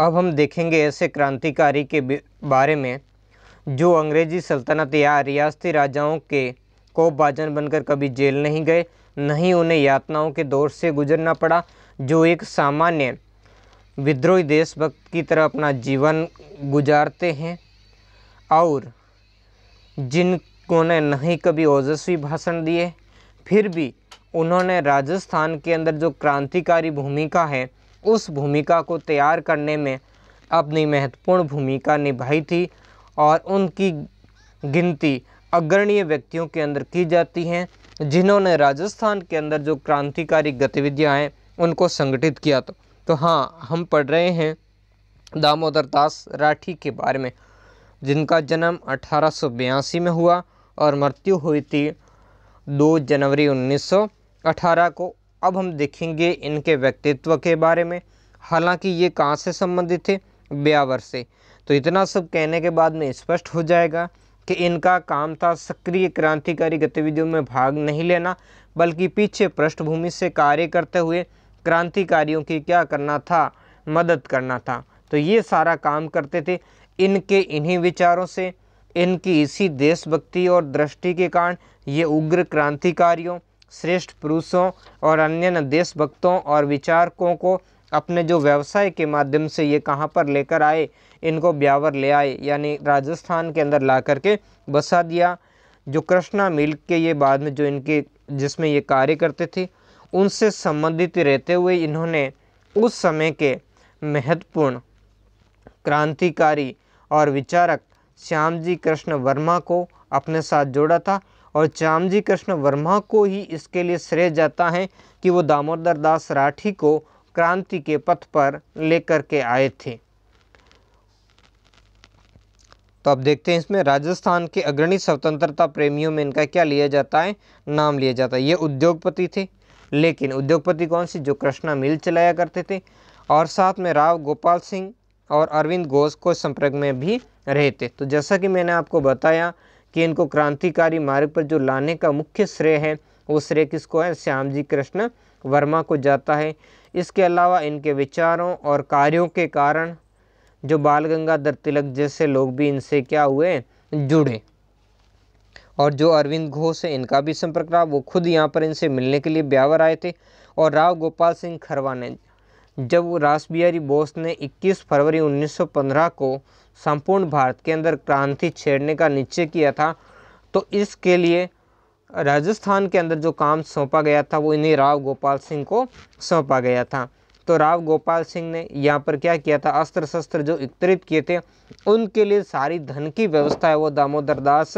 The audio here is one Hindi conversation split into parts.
अब हम देखेंगे ऐसे क्रांतिकारी के बारे में जो अंग्रेजी सल्तनत या रियासती राजाओं के को बाजन बनकर कभी जेल नहीं गए नहीं उन्हें यातनाओं के दौर से गुजरना पड़ा जो एक सामान्य विद्रोही देशभक्त की तरह अपना जीवन गुजारते हैं और जिनको ने नहीं कभी ओजस्वी भाषण दिए फिर भी उन्होंने राजस्थान के अंदर जो क्रांतिकारी भूमिका है उस भूमिका को तैयार करने में अपनी महत्वपूर्ण भूमिका निभाई थी और उनकी गिनती अग्रणीय व्यक्तियों के अंदर की जाती हैं जिन्होंने राजस्थान के अंदर जो क्रांतिकारी गतिविधियाँ हैं उनको संगठित किया तो, तो हाँ हम पढ़ रहे हैं दामोदर दास राठी के बारे में जिनका जन्म अठारह में हुआ और मृत्यु हुई थी 2 जनवरी 1918 को अब हम देखेंगे इनके व्यक्तित्व के बारे में हालांकि ये कहाँ से संबंधित थे ब्यावर से तो इतना सब कहने के बाद में स्पष्ट हो जाएगा कि इनका काम था सक्रिय क्रांतिकारी गतिविधियों में भाग नहीं लेना बल्कि पीछे पृष्ठभूमि से कार्य करते हुए क्रांतिकारियों की क्या करना था मदद करना था तो ये सारा काम करते थे इनके इन्हीं विचारों से इनकी इसी देशभक्ति और दृष्टि के कारण ये उग्र क्रांतिकारियों श्रेष्ठ पुरुषों और अन्य देशभक्तों और विचारकों को अपने जो व्यवसाय के माध्यम से ये कहाँ पर लेकर आए इनको ब्यावर ले आए यानी राजस्थान के अंदर ला करके बसा दिया जो कृष्णा मिल के ये बाद में जो इनके जिसमें ये कार्य करते थे उनसे संबंधित रहते हुए इन्होंने उस समय के महत्वपूर्ण क्रांतिकारी और विचारक श्याम जी कृष्ण वर्मा को अपने साथ जोड़ा था और चामजी कृष्ण वर्मा को ही इसके लिए श्रेय जाता है कि वो दामोदर दास राठी को क्रांति के पथ पर लेकर के आए थे तो अब देखते हैं इसमें राजस्थान के अग्रणी स्वतंत्रता प्रेमियों में इनका क्या लिया जाता है नाम लिया जाता है ये उद्योगपति थे लेकिन उद्योगपति कौन सी जो कृष्णा मिल चलाया करते थे और साथ में राव गोपाल सिंह और अरविंद घोष को संपर्क में भी रहते तो जैसा कि मैंने आपको बताया कि इनको क्रांतिकारी मार्ग पर जो लाने का मुख्य श्रेय है वो श्रेय किसको है श्याम जी कृष्ण वर्मा को जाता है इसके अलावा इनके विचारों और कार्यों के कारण जो बाल गंगाधर तिलक जैसे लोग भी इनसे क्या हुए जुड़े और जो अरविंद घोष है इनका भी संपर्क रहा वो खुद यहाँ पर इनसे मिलने के लिए ब्यावर आए थे और राव गोपाल सिंह खरवा ने जब रास बिहारी बोस ने 21 फरवरी 1915 को संपूर्ण भारत के अंदर क्रांति छेड़ने का निश्चय किया था तो इसके लिए राजस्थान के अंदर जो काम सौंपा गया था वो इन्हीं राव गोपाल सिंह को सौंपा गया था तो राव गोपाल सिंह ने यहाँ पर क्या किया था अस्त्र शस्त्र जो एकत्रित किए थे उनके लिए सारी धन की व्यवस्था है वो दामोदर दास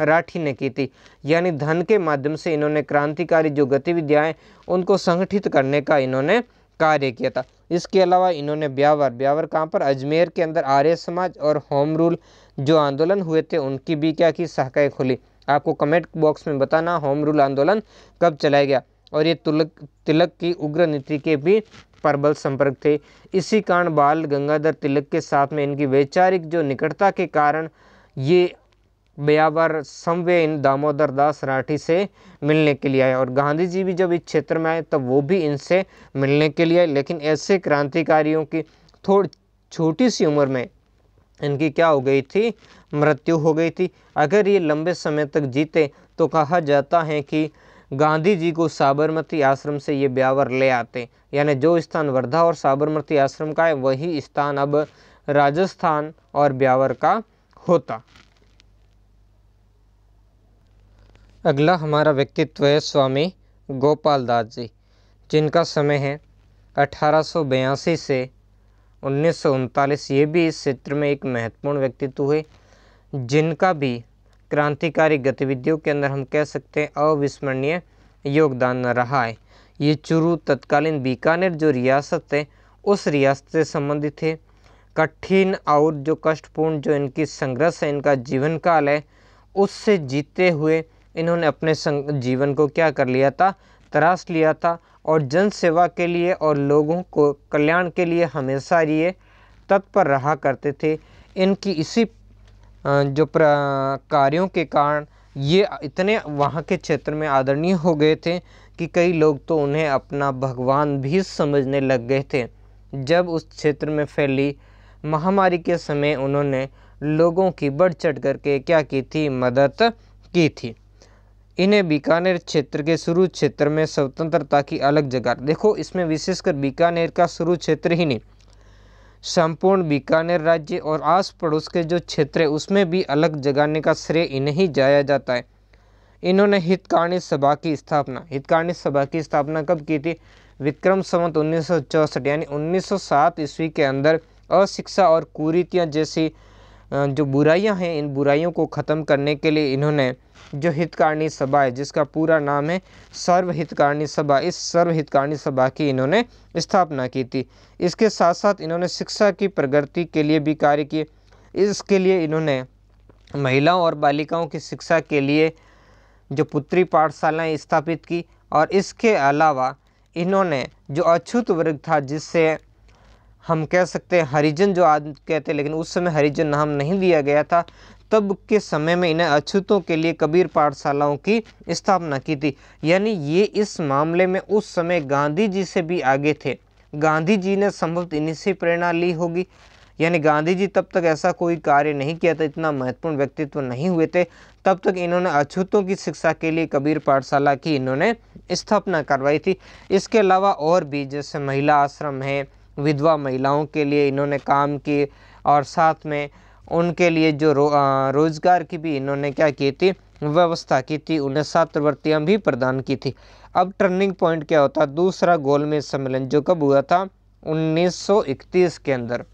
राठी ने की थी यानी धन के माध्यम से इन्होंने क्रांतिकारी जो गतिविधियाँ उनको संगठित करने का इन्होंने कार्य किया था इसके अलावा इन्होंने ब्यावर ब्यावर कहाँ पर अजमेर के अंदर आर्य समाज और होम रूल जो आंदोलन हुए थे उनकी भी क्या की सहकाएँ खुली आपको कमेंट बॉक्स में बताना होम रूल आंदोलन कब चलाया गया और ये तुलक तिलक की उग्र नीति के भी प्रबल संपर्क थे इसी कारण बाल गंगाधर तिलक के साथ में इनकी वैचारिक जो निकटता के कारण ये ब्यावर इन दामोदर दास राठी से मिलने के लिए आए और गांधी जी भी जब इस क्षेत्र में आए तब वो भी इनसे मिलने के लिए आए लेकिन ऐसे क्रांतिकारियों की थोड़ी छोटी सी उम्र में इनकी क्या हो गई थी मृत्यु हो गई थी अगर ये लंबे समय तक जीते तो कहा जाता है कि गांधी जी को साबरमती आश्रम से ये ब्यावर ले आते यानी जो स्थान वर्धा और साबरमती आश्रम का है वही स्थान अब राजस्थान और ब्यावर का होता अगला हमारा व्यक्तित्व है स्वामी गोपाल दास जी जिनका समय है अठारह से उन्नीस ये भी इस क्षेत्र में एक महत्वपूर्ण व्यक्तित्व है जिनका भी क्रांतिकारी गतिविधियों के अंदर हम कह सकते हैं अविस्मरणीय योगदान रहा है ये चुरू तत्कालीन बीकानेर जो रियासत है उस रियासत से संबंधित है कठिन और जो कष्टपूर्ण जो इनकी संघर्ष है इनका जीवन काल है उससे जीते हुए इन्होंने अपने जीवन को क्या कर लिया था तराश लिया था और जन सेवा के लिए और लोगों को कल्याण के लिए हमेशा ये तत्पर रहा करते थे इनकी इसी जो कार्यों के कारण ये इतने वहाँ के क्षेत्र में आदरणीय हो गए थे कि कई लोग तो उन्हें अपना भगवान भी समझने लग गए थे जब उस क्षेत्र में फैली महामारी के समय उन्होंने लोगों की बढ़ चढ़ करके क्या की थी मदद की थी इन्हें बीकानेर क्षेत्र के शुरू क्षेत्र में स्वतंत्रता की अलग जगह देखो इसमें विशेषकर बीकानेर का शुरू क्षेत्र ही नहीं संपूर्ण बीकानेर राज्य और आस पड़ोस के जो क्षेत्र है उसमें भी अलग जगाने का श्रेय इन्हें ही जाया जाता है इन्होंने हितकारणी सभा की स्थापना हितकारणी सभा की स्थापना कब की थी विक्रम संवत उन्नीस यानी 1907 ईस्वी के अंदर अशिक्षा और कुरीतियाँ जैसी जो बुराइयां हैं इन बुराइयों को ख़त्म करने के लिए इन्होंने जो हितकारिणी सभा है जिसका पूरा नाम है सर्व हितकारिणी सभा इस सर्व हितकारिणी सभा की इन्होंने स्थापना की थी इसके साथ साथ इन्होंने शिक्षा की प्रगति के लिए भी कार्य किए इसके लिए इन्होंने महिलाओं और बालिकाओं की शिक्षा के लिए जो पुत्री पाठशालाएँ स्थापित की और इसके अलावा इन्होंने जो अछूत वर्ग था जिससे हम कह सकते हैं हरिजन जो आज कहते हैं लेकिन उस समय हरिजन नाम नहीं दिया गया था तब के समय में इन्हें अछूतों के लिए कबीर पाठशालाओं की स्थापना की थी यानी ये इस मामले में उस समय गांधी जी से भी आगे थे गांधी जी ने संभवतः इन्हीं से प्रेरणा ली होगी यानी गांधी जी तब तक ऐसा कोई कार्य नहीं किया था इतना महत्वपूर्ण व्यक्तित्व नहीं हुए थे तब तक इन्होंने अछूतों की शिक्षा के लिए कबीर पाठशाला की इन्होंने स्थापना करवाई थी इसके अलावा और भी जैसे महिला आश्रम है विधवा महिलाओं के लिए इन्होंने काम किए और साथ में उनके लिए जो रो, रोज़गार की भी इन्होंने क्या की थी व्यवस्था की थी उन्हें छात्रवृत्तियाँ भी प्रदान की थी अब टर्निंग पॉइंट क्या होता दूसरा गोलमेज सम्मेलन जो कब हुआ था 1931 के अंदर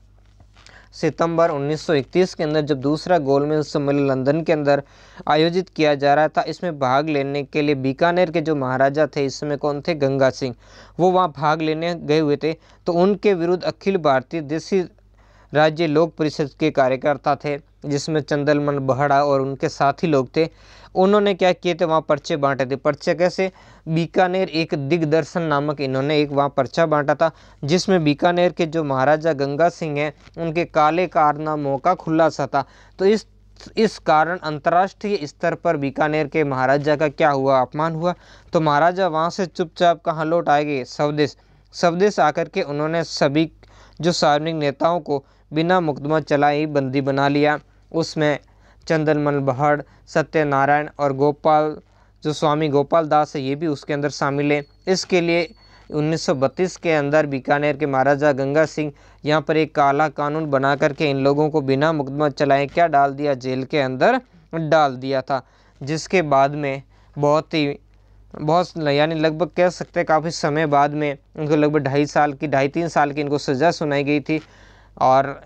सितंबर 1931 के अंदर जब दूसरा गोलमेज सम्मेलन लंदन के अंदर आयोजित किया जा रहा था इसमें भाग लेने के लिए बीकानेर के जो महाराजा थे इस समय कौन थे गंगा सिंह वो वहाँ भाग लेने गए हुए थे तो उनके विरुद्ध अखिल भारतीय देशी राज्य लोक परिषद के कार्यकर्ता थे जिसमें चंदलमन बहड़ा और उनके साथी लोग थे उन्होंने क्या किए थे वहाँ पर्चे बांटे थे पर्चे कैसे बीकानेर एक दिग्दर्शन नामक इन्होंने एक वहाँ पर्चा बांटा था जिसमें बीकानेर के जो महाराजा गंगा सिंह हैं उनके काले कारनामों का खुलासा था तो इस इस कारण अंतर्राष्ट्रीय स्तर पर बीकानेर के महाराजा का क्या हुआ अपमान हुआ तो महाराजा वहाँ से चुपचाप कहाँ लौट आए गए स्वदेश स्वदेश आकर के उन्होंने सभी जो सार्वजनिक नेताओं को बिना मुकदमा चलाए ही बंदी बना लिया उसमें चंदनमल बहड़ सत्यनारायण और गोपाल जो स्वामी गोपाल दास है ये भी उसके अंदर शामिल है इसके लिए 1932 के अंदर बीकानेर के महाराजा गंगा सिंह यहाँ पर एक काला कानून बना करके इन लोगों को बिना मुकदमा चलाए क्या डाल दिया जेल के अंदर डाल दिया था जिसके बाद में बहुत ही बहुत यानी लगभग कह सकते हैं काफ़ी समय बाद में उनको लगभग ढाई साल की ढाई तीन साल की इनको सज़ा सुनाई गई थी और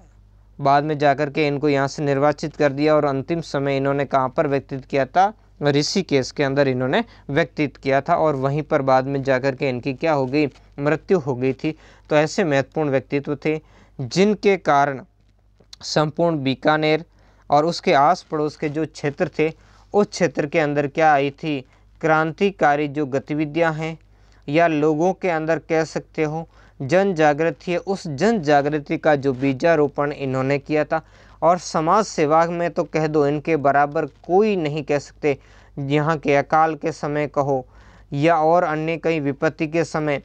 बाद में जाकर के इनको यहाँ से निर्वाचित कर दिया और अंतिम समय इन्होंने कहाँ पर व्यतीत किया था ऋषिकेश के अंदर इन्होंने व्यतीत किया था और वहीं पर बाद में जाकर के इनकी क्या हो गई मृत्यु हो गई थी तो ऐसे महत्वपूर्ण व्यक्तित्व थे जिनके कारण संपूर्ण बीकानेर और उसके आस पड़ोस के जो क्षेत्र थे उस क्षेत्र के अंदर क्या आई थी क्रांतिकारी जो गतिविधियां हैं या लोगों के अंदर कह सकते हो जन जागृति है उस जन जागृति का जो बीजारोपण इन्होंने किया था और समाज सेवा में तो कह दो इनके बराबर कोई नहीं कह सकते यहाँ के अकाल के समय कहो या और अन्य कई विपत्ति के समय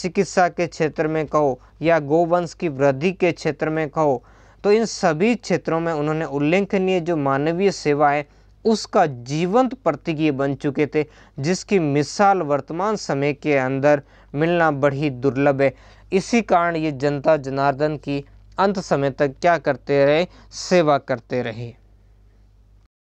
चिकित्सा के क्षेत्र में कहो या गोवंश की वृद्धि के क्षेत्र में कहो तो इन सभी क्षेत्रों में उन्होंने उल्लेखनीय जो मानवीय सेवाएँ उसका जीवंत प्रतीक बन चुके थे जिसकी मिसाल वर्तमान समय के अंदर मिलना बड़ी दुर्लभ है इसी कारण ये जनता जनार्दन की अंत समय तक क्या करते रहे सेवा करते रहे